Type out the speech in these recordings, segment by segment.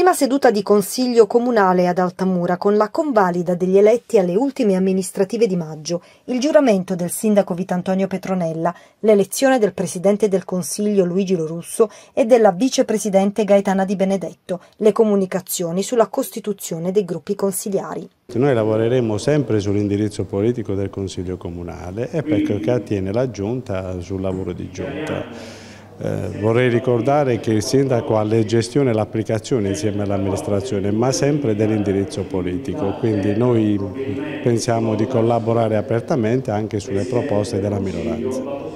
Prima seduta di Consiglio Comunale ad Altamura con la convalida degli eletti alle ultime amministrative di maggio, il giuramento del sindaco Vitantonio Petronella, l'elezione del presidente del Consiglio Luigi Lorusso e della vicepresidente Gaetana Di Benedetto, le comunicazioni sulla costituzione dei gruppi consigliari. Noi lavoreremo sempre sull'indirizzo politico del Consiglio Comunale e per quel che attiene la Giunta sul lavoro di Giunta. Eh, vorrei ricordare che il sindaco ha la gestione e l'applicazione insieme all'amministrazione, ma sempre dell'indirizzo politico, quindi noi pensiamo di collaborare apertamente anche sulle proposte della minoranza.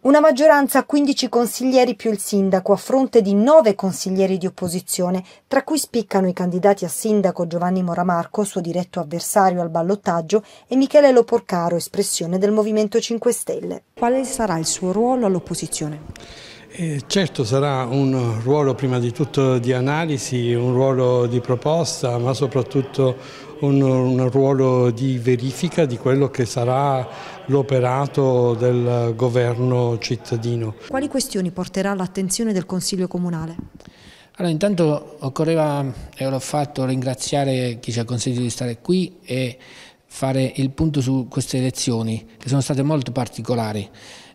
Una maggioranza a 15 consiglieri più il sindaco a fronte di 9 consiglieri di opposizione, tra cui spiccano i candidati a sindaco Giovanni Moramarco, suo diretto avversario al ballottaggio, e Michele Loporcaro, espressione del Movimento 5 Stelle. Quale sarà il suo ruolo all'opposizione? Eh, certo sarà un ruolo prima di tutto di analisi, un ruolo di proposta, ma soprattutto un, un ruolo di verifica di quello che sarà l'operato del governo cittadino. Quali questioni porterà l'attenzione del Consiglio Comunale? Allora intanto occorreva, e l'ho fatto, ringraziare chi ci ha consentito di stare qui e fare il punto su queste elezioni che sono state molto particolari.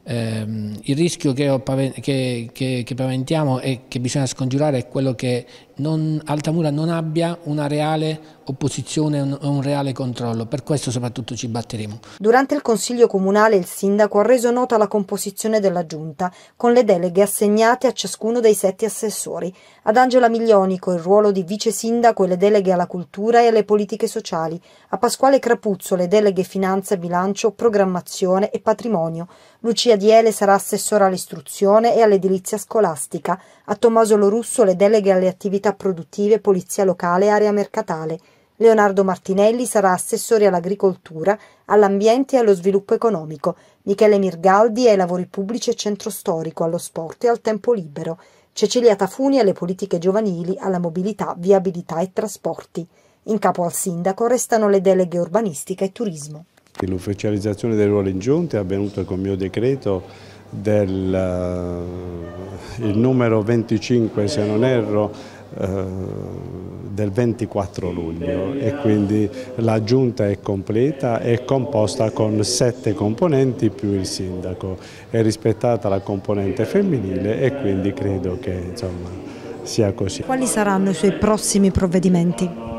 Ehm, il rischio che, che, che, che paventiamo e che bisogna scongiurare è quello che non, Altamura non abbia una reale opposizione e un, un reale controllo, per questo soprattutto ci batteremo. Durante il Consiglio Comunale il Sindaco ha reso nota la composizione della Giunta, con le deleghe assegnate a ciascuno dei sette assessori, ad Angela Miglionico il ruolo di Vice Sindaco e le deleghe alla cultura e alle politiche sociali, a Pasquale Crapuzzo le deleghe finanza e bilancio, programmazione e patrimonio, Lucia Diele sarà assessora all'istruzione e all'edilizia scolastica, a Tommaso Lorusso le deleghe alle attività attività produttive, polizia locale, area mercatale. Leonardo Martinelli sarà assessore all'agricoltura, all'ambiente e allo sviluppo economico. Michele Mirgaldi ai lavori pubblici e centro storico, allo sport e al tempo libero. Cecilia Tafuni alle politiche giovanili, alla mobilità, viabilità e trasporti. In capo al sindaco restano le deleghe urbanistica e turismo. L'ufficializzazione dei ruoli ingiunti è avvenuta con mio decreto del eh, numero 25 se non erro eh, del 24 luglio e quindi la giunta è completa, è composta con sette componenti più il sindaco, è rispettata la componente femminile e quindi credo che insomma, sia così. Quali saranno i suoi prossimi provvedimenti?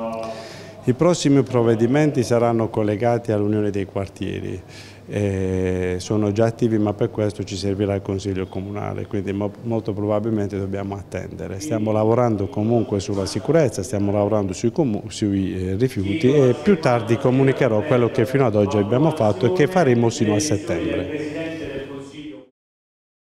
I prossimi provvedimenti saranno collegati all'Unione dei quartieri, eh, sono già attivi ma per questo ci servirà il Consiglio Comunale, quindi mo molto probabilmente dobbiamo attendere. Stiamo lavorando comunque sulla sicurezza, stiamo lavorando sui, sui eh, rifiuti e più tardi comunicherò quello che fino ad oggi abbiamo fatto e che faremo sino a settembre.